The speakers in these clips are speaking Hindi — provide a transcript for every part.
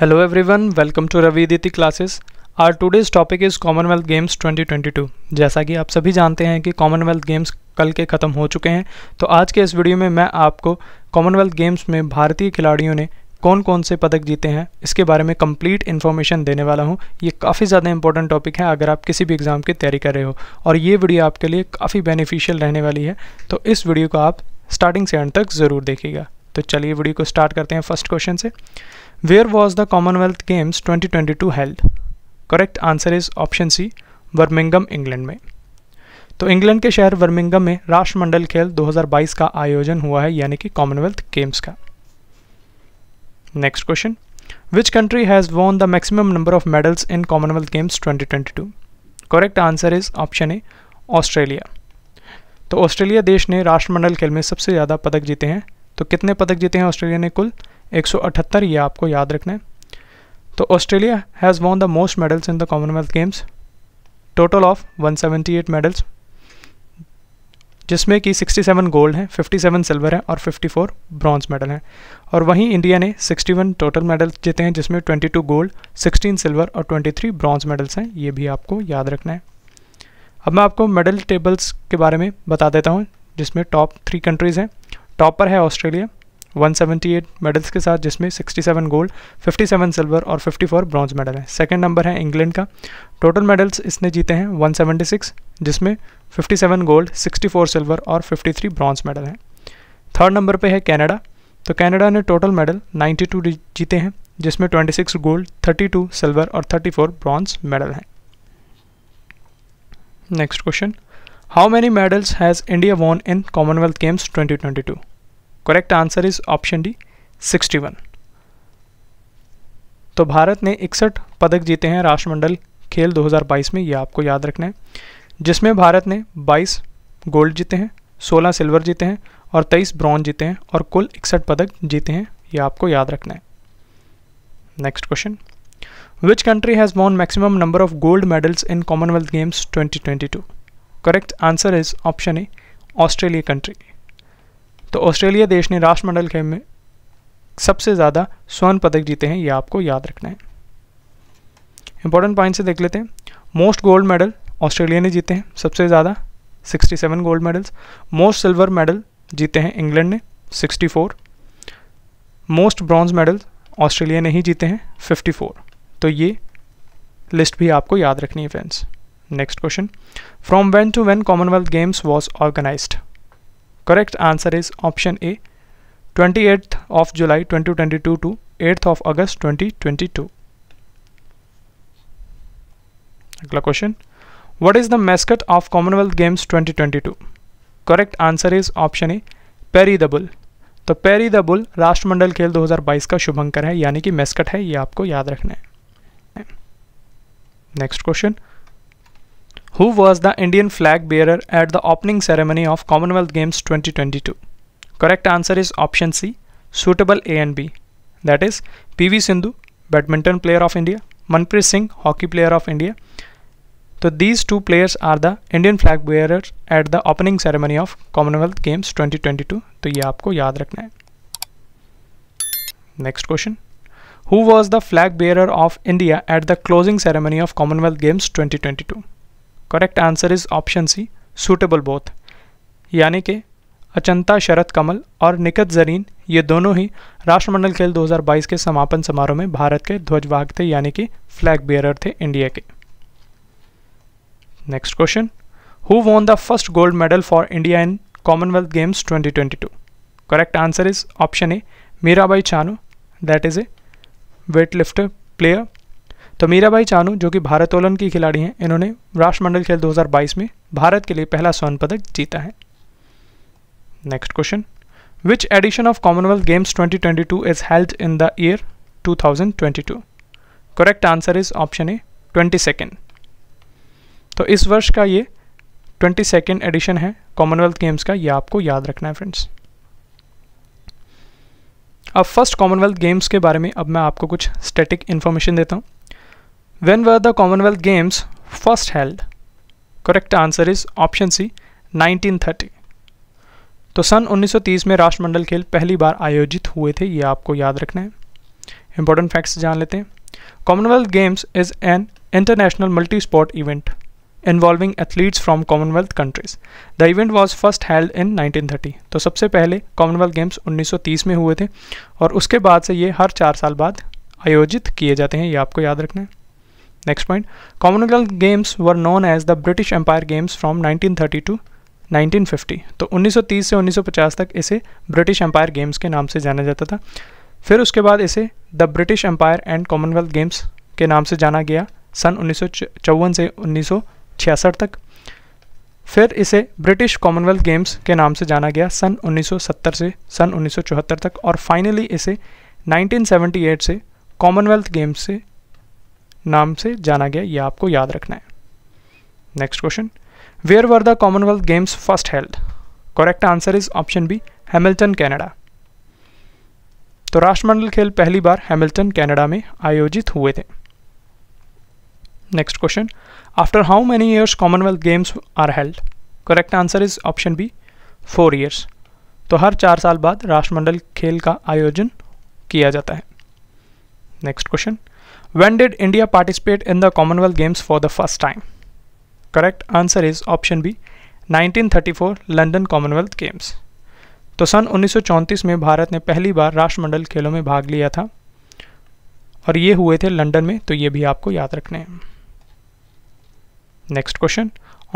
Hello everyone welcome to Ravi Diti classes are today's topic is Commonwealth Games 2022. जैसा कि आप सभी जानते हैं कि कॉमनवेल्थ गेम्स कल के ख़त्म हो चुके हैं तो आज के इस वीडियो में मैं आपको कॉमनवेल्थ गेम्स में भारतीय खिलाड़ियों ने कौन कौन से पदक जीते हैं इसके बारे में कंप्लीट इन्फॉर्मेशन देने वाला हूँ ये काफ़ी ज़्यादा इंपॉर्टेंट टॉपिक है अगर आप किसी भी एग्ज़ाम की तैयारी कर रहे हो और ये वीडियो आपके लिए काफ़ी बेनिफिशियल रहने वाली है तो इस वीडियो को आप स्टार्टिंग से एंड तक ज़रूर देखिएगा तो चलिए वीडियो को स्टार्ट करते हैं फर्स्ट क्वेश्चन से where was the Commonwealth Games 2022 held correct answer is option C वर्मिंगम इंग्लैंड में तो इंग्लैंड के शहर वर्मिंगम में राष्ट्रमंडल खेल 2022 का आयोजन हुआ है यानी कि कॉमनवेल्थ गेम्स का next question which country has won the maximum number of medals in Commonwealth Games 2022 correct answer is option A Australia तो ऑस्ट्रेलिया देश ने राष्ट्रमंडल खेल में सबसे ज़्यादा पदक जीते हैं तो कितने पदक जीते हैं ऑस्ट्रेलिया ने कुल 178 ये आपको याद रखना है तो Australia has won the most medals in the Commonwealth Games total of 178 medals जिसमें कि 67 गोल्ड हैं 57 सिल्वर हैं और 54 ब्रॉन्ज मेडल हैं और वहीं इंडिया ने 61 टोटल मेडल्स जीते हैं जिसमें 22 गोल्ड 16 सिल्वर और 23 ब्रॉन्ज मेडल्स हैं ये भी आपको याद रखना है अब मैं आपको मेडल टेबल्स के बारे में बता देता हूँ जिसमें टॉप थ्री कंट्रीज़ हैं टॉपर है ऑस्ट्रेलिया 178 मेडल्स के साथ जिसमें 67 गोल्ड 57 सिल्वर और 54 ब्रॉन्ज मेडल है सेकेंड नंबर है इंग्लैंड का टोटल मेडल्स इसने जीते हैं 176 जिसमें 57 गोल्ड 64 सिल्वर और 53 ब्रॉन्ज मेडल हैं थर्ड नंबर पे है कनाडा तो कनाडा ने टोटल मेडल 92 जीते हैं जिसमें 26 गोल्ड 32 सिल्वर और 34 ब्रॉन्ज मेडल हैं next question how many medals has India won in Commonwealth Games 2022 correct answer is option D 61 तो भारत ने इकसठ पदक जीते हैं राष्ट्रमंडल खेल 2022 में ये आपको याद रखना है जिसमें भारत ने 22 गोल्ड जीते हैं 16 सिल्वर जीते हैं और 23 ब्रॉन्ज जीते हैं और कुल इकसठ पदक जीते हैं ये आपको याद रखना है next question which country has won maximum number of gold medals in Commonwealth Games 2022? Correct answer is option A Australia country तो ऑस्ट्रेलिया देश ने राष्ट्रमंडल खेल में सबसे ज़्यादा स्वर्ण पदक जीते हैं ये आपको याद रखना है इंपॉर्टेंट पॉइंट से देख लेते हैं मोस्ट गोल्ड मेडल ऑस्ट्रेलिया ने जीते हैं सबसे ज़्यादा 67 gold medals most silver medal जीते हैं इंग्लैंड ने 64 मोस्ट ब्रॉन्ज मेडल ऑस्ट्रेलिया ने ही जीते हैं 54 तो ये लिस्ट भी आपको याद रखनी है friends next question from when to when Commonwealth Games was organized correct answer is option A twenty eighth of July twenty twenty two to eighth of August twenty twenty two अगला question what is the mascot of Commonwealth Games twenty twenty two correct answer is option A Perry the bull तो पेरी द बुल राष्ट्रमंडल खेल दो हजार बाईस का शुभंकर है यानी कि मैस्कट है ये आपको याद रखना है next question who was the Indian flag bearer at the opening ceremony of Commonwealth Games 2022? Correct answer is option C, suitable A and B. That is PV Sindhu, badminton player of India, Manpreet Singh, hockey player of India. So these two players are the Indian flag bearers at the opening ceremony of Commonwealth Games 2022. So ये आपको याद Next question. Who was the flag bearer of India at the closing ceremony of Commonwealth Games 2022? Correct answer is option C suitable both यानी कि अचंता शरद कमल और निकत जरीन ये दोनों ही राष्ट्रमंडल खेल 2022 के समापन समारोह में भारत के ध्वजवाहक थे यानी कि फ्लैग बेयरर थे इंडिया के next question who won the first gold medal for India in Commonwealth Games 2022 correct answer is option A Mirabai Chanu that is a weight lifter player तो मीराबाई चानू जो कि भारतोलन की खिलाड़ी हैं इन्होंने राष्ट्रमंडल खेल 2022 में भारत के लिए पहला स्वर्ण पदक जीता है next question which edition of Commonwealth Games 2022 is held in the year 2022? Correct answer is option A twenty second तो इस वर्ष का ये ट्वेंटी सेकेंड एडिशन है कॉमनवेल्थ गेम्स का ये आपको याद रखना है फ्रेंड्स अब फर्स्ट कॉमनवेल्थ गेम्स के बारे में अब मैं आपको कुछ स्टैटिक इन्फॉर्मेशन देता हूँ When were the Commonwealth Games first held? Correct answer is option C 1930. तो सन 1930 में राष्ट्रमंडल खेल पहली बार आयोजित हुए थे ये आपको याद रखना है इंपॉर्टेंट फैक्ट्स जान लेते हैं Commonwealth Games is an international multi sport event involving athletes from Commonwealth countries. The event was first held in 1930. तो सबसे पहले Commonwealth Games 1930 में हुए थे और उसके बाद से ये हर चार साल बाद आयोजित किए जाते हैं ये आपको याद रखना है Commonwealth Games were known as the British Empire Games from nineteen thirty two nineteen 1950. तो 1930 से 1950 तक इसे ब्रिटिश एम्पायर गेम्स के नाम से जाना जाता था फिर उसके बाद इसे the British Empire and Commonwealth Games के नाम से जाना गया सन उन्नीस से उन्नीस तक फिर इसे ब्रिटिश कॉमनवेल्थ गेम्स के नाम से जाना गया सन 1970 से सन 1974 तक और फाइनली इसे 1978 से कॉमनवेल्थ गेम्स से नाम से जाना गया यह आपको याद रखना है next question where were the Commonwealth Games first held correct answer is option B Hamilton Canada तो राष्ट्रमंडल खेल पहली बार हैमिल्टन कैनेडा में आयोजित हुए थे next question after how many years Commonwealth Games are held correct answer is option B four years तो हर चार साल बाद राष्ट्रमंडल खेल का आयोजन किया जाता है next question When did India participate in the Commonwealth Games for the first time? Correct answer is option B 1934 London Commonwealth Games तो सन 1934 में भारत ने पहली बार राष्ट्रमंडल खेलों में भाग लिया था और ये हुए थे लंदन में तो ये भी आपको याद रखने हैं next question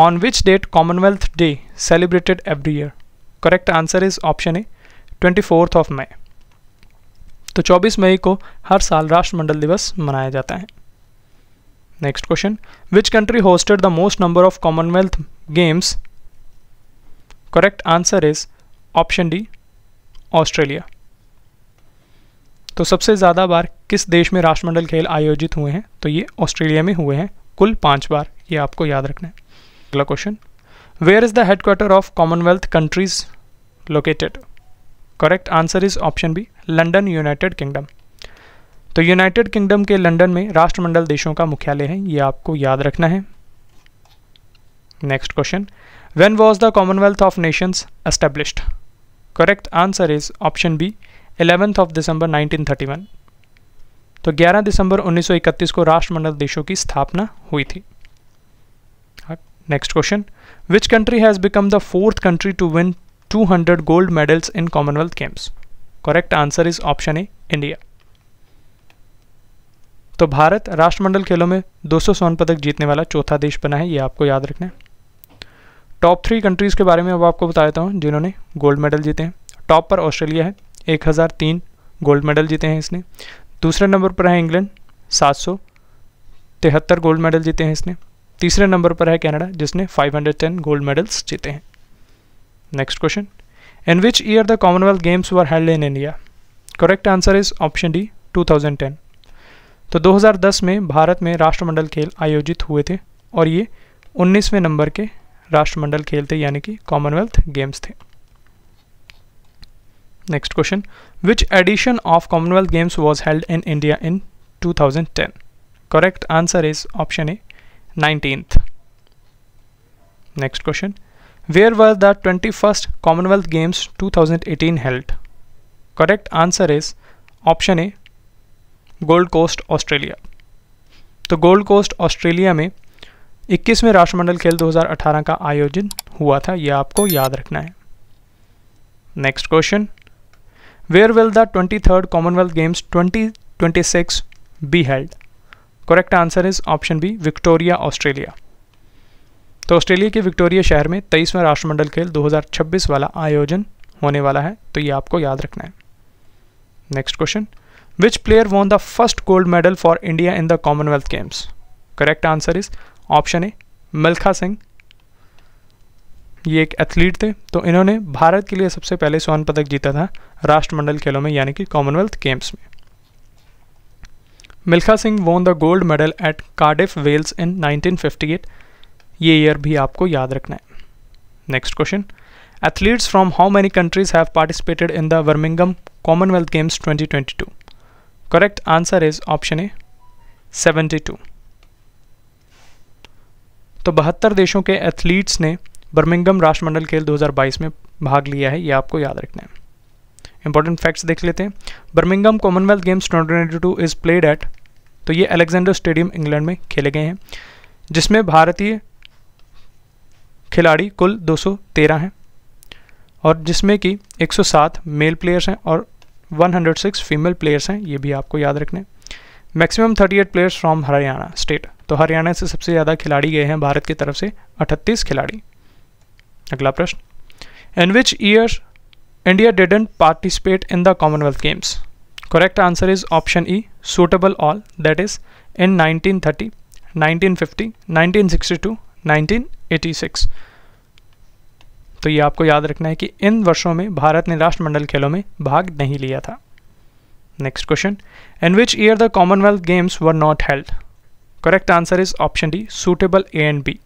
on which date Commonwealth Day celebrated every year correct answer is option A twenty of May तो 24 मई को हर साल राष्ट्रमंडल दिवस मनाया जाता है next question which country hosted the most number of Commonwealth Games correct answer is option D Australia तो सबसे ज़्यादा बार किस देश में राष्ट्रमंडल खेल आयोजित हुए हैं तो ये ऑस्ट्रेलिया में हुए हैं कुल पांच बार ये आपको याद रखना है अगला question where is the headquarter of Commonwealth countries located correct answer is option B London United Kingdom तो यूनाइटेड किंगडम के लंदन में राष्ट्रमंडल देशों का मुख्यालय है ये आपको याद रखना है next question when was the Commonwealth of Nations established correct answer is option B eleventh of December 1931 तो 11 दिसंबर 1931 को राष्ट्रमंडल देशों की स्थापना हुई थी next question which country has become the fourth country to win 200 gold medals in Commonwealth Games? Correct answer is option A India. तो भारत राष्ट्रमंडल खेलों में 200 स्वर्ण पदक जीतने वाला चौथा देश बना है ये आपको याद रखना है टॉप थ्री कंट्रीज़ के बारे में अब आपको बता देता हूँ जिन्होंने गोल्ड मेडल जीते हैं टॉप पर ऑस्ट्रेलिया है 1003 गोल्ड मेडल जीते हैं इसने दूसरे नंबर पर है इंग्लैंड सात सौ तिहत्तर गोल्ड मेडल जीते हैं इसने तीसरे नंबर पर है कैनेडा जिसने 510 गोल्ड मेडल्स जीते हैं next question in which year the Commonwealth Games were held in India correct answer is option D 2010 तो 2010 में भारत में राष्ट्रमंडल खेल आयोजित हुए थे और ये 19वें नंबर के राष्ट्रमंडल खेल थे यानी कि कॉमनवेल्थ गेम्स थे next question which edition of Commonwealth Games was held in India in 2010 correct answer is option A nineteenth next question Where first the 21st Commonwealth Games 2018 held? Correct answer is option A Gold Coast Australia तो गोल्ड कोस्ट ऑस्ट्रेलिया में 21वें राष्ट्रमंडल खेल 2018 का आयोजन हुआ था यह आपको याद रखना है next question where will the twenty third Commonwealth Games twenty twenty six be held correct answer is option B Victoria Australia तो ऑस्ट्रेलिया के विक्टोरिया शहर में तेईसवें राष्ट्रमंडल खेल 2026 वाला आयोजन होने वाला है तो ये आपको याद रखना है next question which player won the first gold medal for India in the Commonwealth Games correct answer is option A Milkha Singh ये एक एथलीट थे तो इन्होंने भारत के लिए सबसे पहले स्वर्ण पदक जीता था राष्ट्रमंडल खेलों में यानी कि कॉमनवेल्थ गेम्स में Milkha Singh won the gold medal at Cardiff Wales in 1958 ये ईयर भी आपको याद रखना है next question athletes from how many countries have participated in the वर्मिंगम Commonwealth Games 2022 correct answer is option A 72 तो बहत्तर देशों के एथलीट्स ने बर्मिंगम राष्ट्रमंडल खेल 2022 में भाग लिया है ये आपको याद रखना है इंपॉर्टेंट फैक्ट्स देख लेते हैं Birmingham Commonwealth Games 2022 is played at तो ये अलेक्जेंडर स्टेडियम इंग्लैंड में खेले गए हैं जिसमें भारतीय खिलाड़ी कुल 213 हैं और जिसमें कि 107 मेल प्लेयर्स हैं और 106 फीमेल प्लेयर्स हैं ये भी आपको याद रखने maximum 38 players from Haryana state तो हरियाणा से सबसे ज़्यादा खिलाड़ी गए हैं भारत की तरफ से 38 खिलाड़ी अगला प्रश्न in which year India didn't participate in the Commonwealth Games correct answer is option E suitable all that is in 1930 1950 1962 1986 तो ये आपको याद रखना है कि इन वर्षों में भारत ने राष्ट्रमंडल खेलों में भाग नहीं लिया था next question in which year the Commonwealth Games were not held correct answer is option D suitable A and B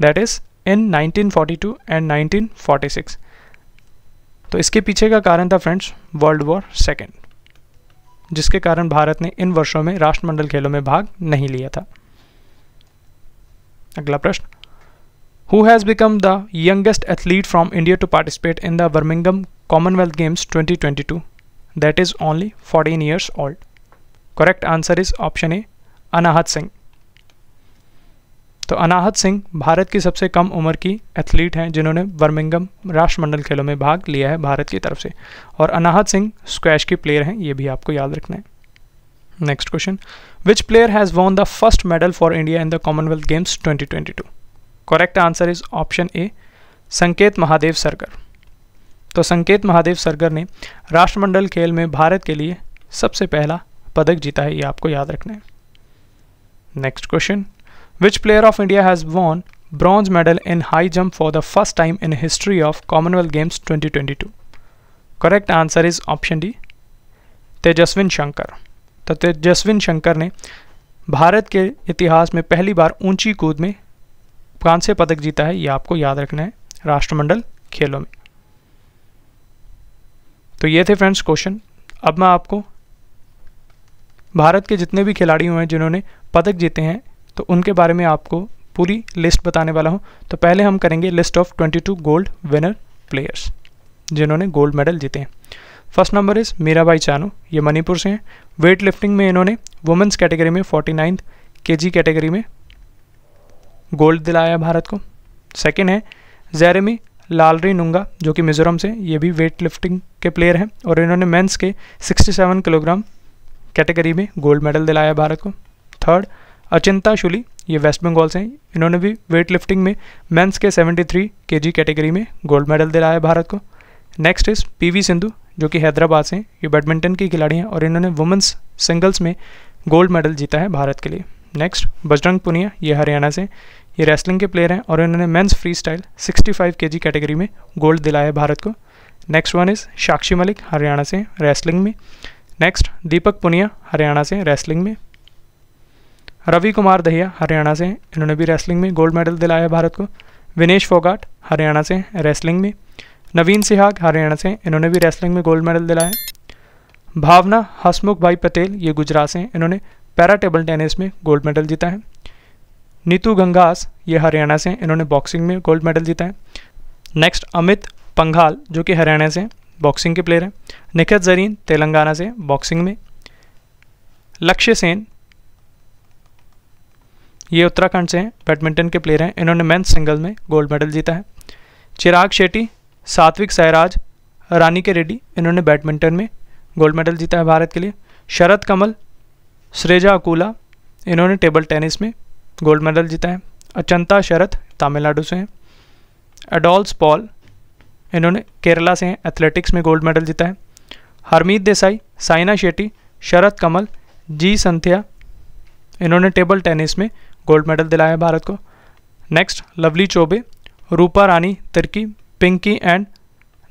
that is in 1942 and 1946 तो इसके पीछे का कारण था फ्रेंड्स वर्ल्ड वॉर सेकेंड जिसके कारण भारत ने इन वर्षों में राष्ट्रमंडल खेलों में भाग नहीं लिया था अगला प्रश्न who has become the youngest athlete from India to participate in the Birmingham Commonwealth Games 2022 that is only fourteen years old correct answer is option A Anahat Singh तो अनाहत सिंह भारत की सबसे कम उम्र की एथलीट हैं जिन्होंने बर्मिंगम राष्ट्रमंडल खेलों में भाग लिया है भारत की तरफ से और अनाहत सिंह स्क्वैश के प्लेयर हैं ये भी आपको याद रखना है next question which player has won the first medal for India in the Commonwealth Games 2022? Correct answer is option A Sanket Mahadev Sargar तो संकेत महादेव सरगर ने राष्ट्रमंडल खेल में भारत के लिए सबसे पहला पदक जीता है ये आपको याद रखना है next question which player of India has won bronze medal in high jump for the first time in history of Commonwealth Games 2022 correct answer is option D Tejaswin Shankar Tejaswin Shankar ने भारत के इतिहास में पहली बार ऊंची कूद में कांस्य पदक जीता है ये आपको याद रखना है राष्ट्रमंडल खेलों में तो ये थे फ्रेंड्स क्वेश्चन अब मैं आपको भारत के जितने भी खिलाड़ी हुए हैं जिन्होंने पदक जीते हैं तो उनके बारे में आपको पूरी लिस्ट बताने वाला हूं तो पहले हम करेंगे list of 22 gold winner players जिन्होंने गोल्ड मेडल जीते हैं first number is Mirabai Chanu ये मणिपुर से हैं वेट लिफ्टिंग में इन्होंने वुमेंस कैटेगरी में फोर्टी नाइन्थ के कैटेगरी में गोल्ड दिलाया भारत को सेकेंड है जैरेमी लालरी नुंगा जो कि मिज़ोरम से ये भी वेट लिफ्टिंग के प्लेयर हैं और इन्होंने मेंस के 67 किलोग्राम कैटेगरी में गोल्ड मेडल दिलाया भारत को थर्ड अचिंता शुली ये वेस्ट बंगाल से हैं इन्होंने भी वेट लिफ्टिंग में मेंस के 73 केजी कैटेगरी में गोल्ड मेडल दिलाया भारत को नेक्स्ट इज़ पीवी सिंधु जो कि हैदराबाद से ये बैडमिंटन के खिलाड़ी हैं और इन्होंने वुमेंस सिंगल्स में गोल्ड मेडल जीता है भारत के लिए नेक्स्ट बजरंग पुनिया ये हरियाणा से ये रेसलिंग के प्लेयर हैं और इन्होंने men's free style sixty category में गोल्ड दिलाया है भारत को next one is Sakshi Malik Haryana से रेसलिंग में नेक्स्ट दीपक पुनिया हरियाणा से रेसलिंग में रवि कुमार दहिया हरियाणा से इन्होंने भी रेसलिंग में गोल्ड मेडल दिलाया भारत को विनेश फोगाट हरियाणा से रेसलिंग में नवीन सिहाग हरियाणा से इन्होंने भी रेसलिंग में गोल्ड मेडल दिलाया भावना हसमुख भाई पटेल ये गुजरात से इन्होंने पैरा टेबल टेनिस में गोल्ड मेडल जीता है नीतू गंगास ये हरियाणा से इन्होंने बॉक्सिंग में गोल्ड मेडल जीता है नेक्स्ट अमित पंघाल जो कि हरियाणा से बॉक्सिंग के प्लेयर हैं निखत जरीन तेलंगाना से बॉक्सिंग में लक्ष्य सेन ये उत्तराखंड से हैं बैडमिंटन के प्लेयर हैं इन्होंने मेन्स सिंगल में गोल्ड मेडल जीता है चिराग शेट्टी सात्विक सहराज रानी के रेड्डी इन्होंने बैडमिंटन में गोल्ड मेडल जीता है भारत के लिए शरद कमल श्रेजा अकूला इन्होंने टेबल टेनिस में गोल्ड मेडल जीता है अचंता शरत तमिलनाडु से हैं एडोल्स पॉल इन्होंने केरला से हैं एथलेटिक्स में गोल्ड मेडल जीता है हरमीत देसाई साइना शेट्टी शरद कमल जी संथिया इन्होंने टेबल टेनिस में गोल्ड मेडल दिलाया भारत को next Lovely Choubey Rupa Rani Tirkey Pinki and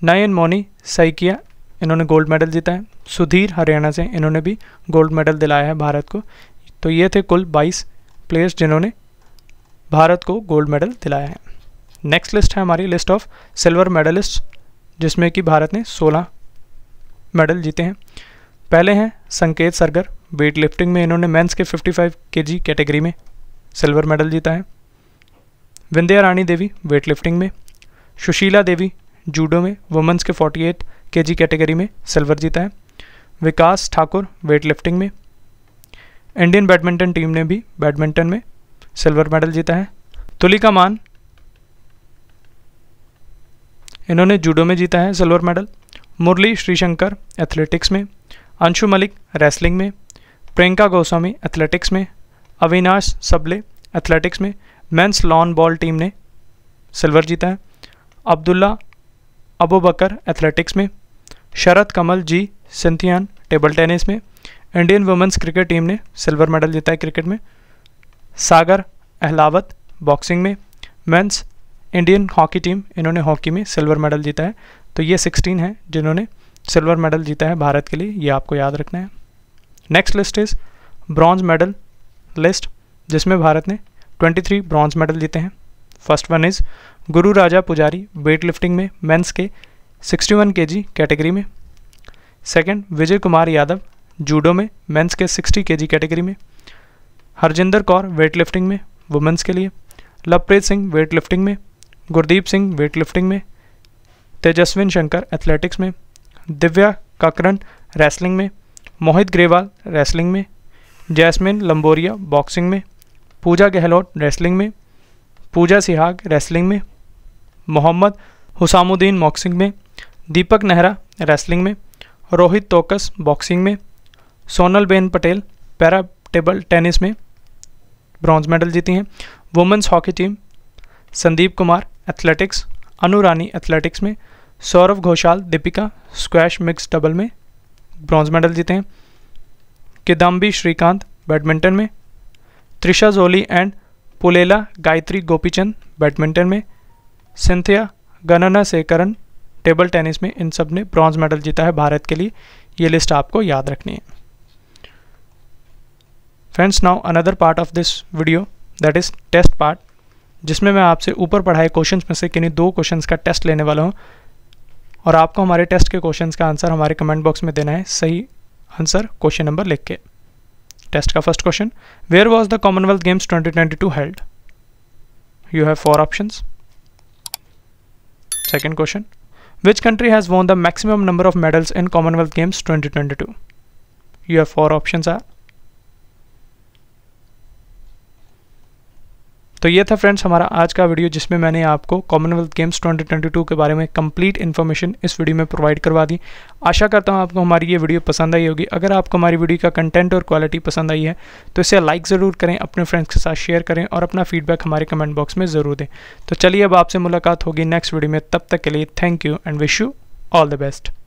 Nayanmoni Saikia इन्होंने गोल्ड मेडल जीता है सुधीर हरियाणा से इन्होंने भी गोल्ड मेडल दिलाया है भारत को तो ये थे कुल 22 प्लेयर्स जिन्होंने भारत को गोल्ड मेडल दिलाया है नेक्स्ट लिस्ट है हमारी लिस्ट ऑफ सिल्वर मेडलिस्ट जिसमें कि भारत ने 16 मेडल जीते हैं पहले हैं संकेत सरगर वेट लिफ्टिंग में इन्होंने मेंस के 55 केजी कैटेगरी में सिल्वर मेडल जीता है Bindyarani Devi weight lifting में सुशीला देवी जूडो में वुमेंस के 48 जी कैटेगरी में सिल्वर जीता है विकास ठाकुर वेट लिफ्टिंग में इंडियन बैडमिंटन टीम ने भी बैडमिंटन में सिल्वर मेडल जीता है तुलिका मान इन्होंने जूडो में जीता है silver medal Murali Sreeshankar athletics में अंशु मलिक रेसलिंग में प्रियंका गोस्वामी एथलेटिक्स में अविनाश सबले एथलेटिक्स में मेंस लॉन बॉल टीम ने सिल्वर जीता है अब्दुल्ला अबू बकर एथलेटिक्स में Sharath Kamal G Sathiyan table tennis में इंडियन वुमेंस क्रिकेट टीम ने सिल्वर मेडल जीता है क्रिकेट में सागर अहलावत बॉक्सिंग में मेंस इंडियन हॉकी टीम इन्होंने हॉकी में सिल्वर मेडल जीता है तो ये सिक्सटीन है जिन्होंने सिल्वर मेडल जीता है भारत के लिए ये आपको याद रखना है next list is bronze medal list जिसमें भारत ने 23 ब्रॉन्ज मेडल जीते हैं फर्स्ट वन इज़ गुरु राजा पुजारी वेट लिफ्टिंग में मेंस के 61 के कैटेगरी में सेकंड विजय कुमार यादव जूडो में मेंस के 60 के कैटेगरी में हरजिंदर कौर वेट लिफ्टिंग में वुमेंस के लिए लवप्रीत सिंह वेट लिफ्टिंग में गुरदीप सिंह वेट लिफ्टिंग में तेजस्विन शंकर एथलेटिक्स में दिव्या काकरण रेसलिंग में मोहित ग्रेवाल रेसलिंग में जैस्मिन लंबोरिया बॉक्सिंग में पूजा गहलोत रेसलिंग में पूजा सिहाग रेसलिंग में मोहम्मद हुसामुद्दीन बॉक्सिंग में दीपक नेहरा रेसलिंग में रोहित तोकस बॉक्सिंग में Sonal Ben Patel para table tennis में ब्रॉन्ज मेडल जीती हैं women's hockey team Sandeep Kumar athletics Anu Rani athletics में Saurav Ghosal Dipika squash mix double में ब्रॉन्ज मेडल जीते हैं किदम्बी श्रीकांत बैडमिंटन में त्रिशा जोली एंड पुलेला गायत्री गोपीचंद बैडमिंटन में सिंथिया गणना सेकरन टेबल टेनिस में इन सब ने ब्रॉन्ज मेडल जीता है भारत के लिए ये लिस्ट आपको याद रखनी है friends now another part of this video that is test part जिसमें मैं आपसे ऊपर पढ़ाए क्वेश्चन में से किन्हीं दो क्वेश्चन का टेस्ट लेने वाला हूँ और आपको हमारे टेस्ट के क्वेश्चन का आंसर हमारे कमेंट बॉक्स में देना है सही आंसर क्वेश्चन नंबर लिख के टेस्ट का first question where was the Commonwealth Games twenty twenty two held you have four options Second question. Which country has won the maximum number of medals in Commonwealth Games 2022? You have four options are तो ये था फ्रेंड्स हमारा आज का वीडियो जिसमें मैंने आपको कॉमनवेल्थ गेम्स 2022 के बारे में कंप्लीट इन्फॉर्मेशन इस वीडियो में प्रोवाइड करवा दी आशा करता हूँ आपको हमारी ये वीडियो पसंद आई होगी अगर आपको हमारी वीडियो का कंटेंट और क्वालिटी पसंद आई है तो इसे लाइक ज़रूर करें अपने फ्रेंड्स के साथ शेयर करें और अपना फीडबैक हमारे कमेंट बॉक्स में ज़रूर दें तो चलिए अब आपसे मुलाकात होगी नेक्स्ट वीडियो में तब तक के लिए thank you and wish you all the best